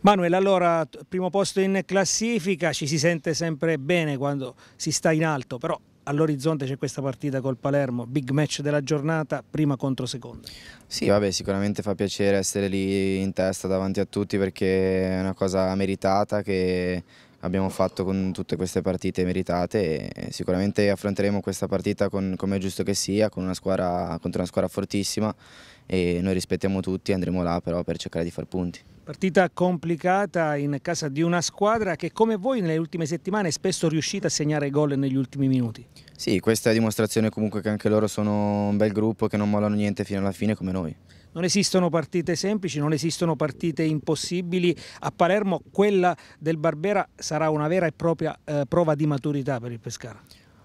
Manuel, allora, primo posto in classifica, ci si sente sempre bene quando si sta in alto, però all'orizzonte c'è questa partita col Palermo, big match della giornata, prima contro seconda. Sì, vabbè, sicuramente fa piacere essere lì in testa davanti a tutti perché è una cosa meritata che abbiamo fatto con tutte queste partite meritate e sicuramente affronteremo questa partita con, come è giusto che sia, con una squadra, contro una squadra fortissima e noi rispettiamo tutti e andremo là però per cercare di far punti. Partita complicata in casa di una squadra che come voi nelle ultime settimane è spesso riuscita a segnare gol negli ultimi minuti. Sì, questa è dimostrazione comunque che anche loro sono un bel gruppo che non mollano niente fino alla fine come noi. Non esistono partite semplici, non esistono partite impossibili. A Palermo quella del Barbera sarà una vera e propria eh, prova di maturità per il Pescara.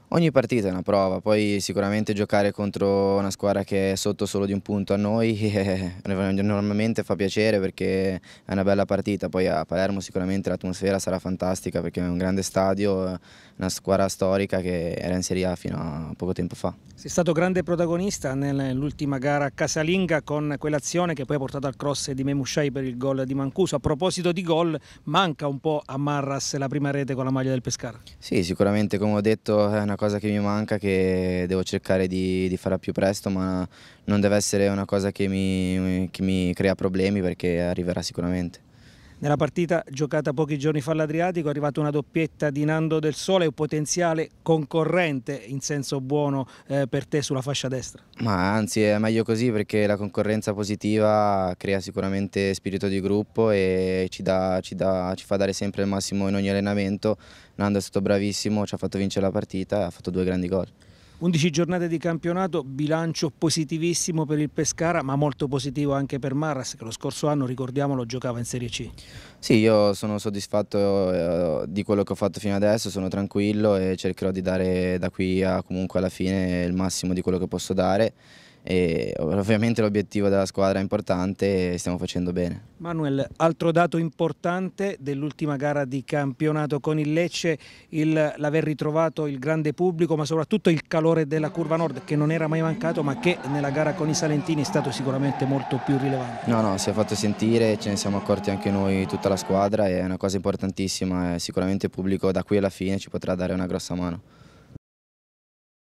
Ogni partita è una prova, poi sicuramente giocare contro una squadra che è sotto solo di un punto a noi eh, normalmente fa piacere perché è una bella partita, poi a Palermo sicuramente l'atmosfera sarà fantastica perché è un grande stadio, una squadra storica che era in Serie A fino a poco tempo fa. Sei stato grande protagonista nell'ultima gara Casalinga con quell'azione che poi ha portato al cross di Memushai per il gol di Mancuso. A proposito di gol, manca un po' a Marras la prima rete con la maglia del Pescara? Sì, sicuramente come ho detto è una cosa che mi manca, che devo cercare di, di fare più presto, ma non deve essere una cosa che mi, che mi crea problemi perché arriverà sicuramente. Nella partita giocata pochi giorni fa all'Adriatico è arrivata una doppietta di Nando del Sole, un potenziale concorrente in senso buono eh, per te sulla fascia destra. Ma anzi è meglio così perché la concorrenza positiva crea sicuramente spirito di gruppo e ci, dà, ci, dà, ci fa dare sempre il massimo in ogni allenamento. Nando è stato bravissimo, ci ha fatto vincere la partita e ha fatto due grandi gol. 11 giornate di campionato, bilancio positivissimo per il Pescara, ma molto positivo anche per Marras, che lo scorso anno, ricordiamolo, giocava in Serie C. Sì, io sono soddisfatto eh, di quello che ho fatto fino adesso, sono tranquillo e cercherò di dare da qui a comunque alla fine il massimo di quello che posso dare e ovviamente l'obiettivo della squadra è importante e stiamo facendo bene. Manuel, altro dato importante dell'ultima gara di campionato con il Lecce, l'aver ritrovato il grande pubblico ma soprattutto il calore della curva nord che non era mai mancato ma che nella gara con i Salentini è stato sicuramente molto più rilevante. No, no, si è fatto sentire, ce ne siamo accorti anche noi, tutta la squadra, e è una cosa importantissima, sicuramente il pubblico da qui alla fine ci potrà dare una grossa mano.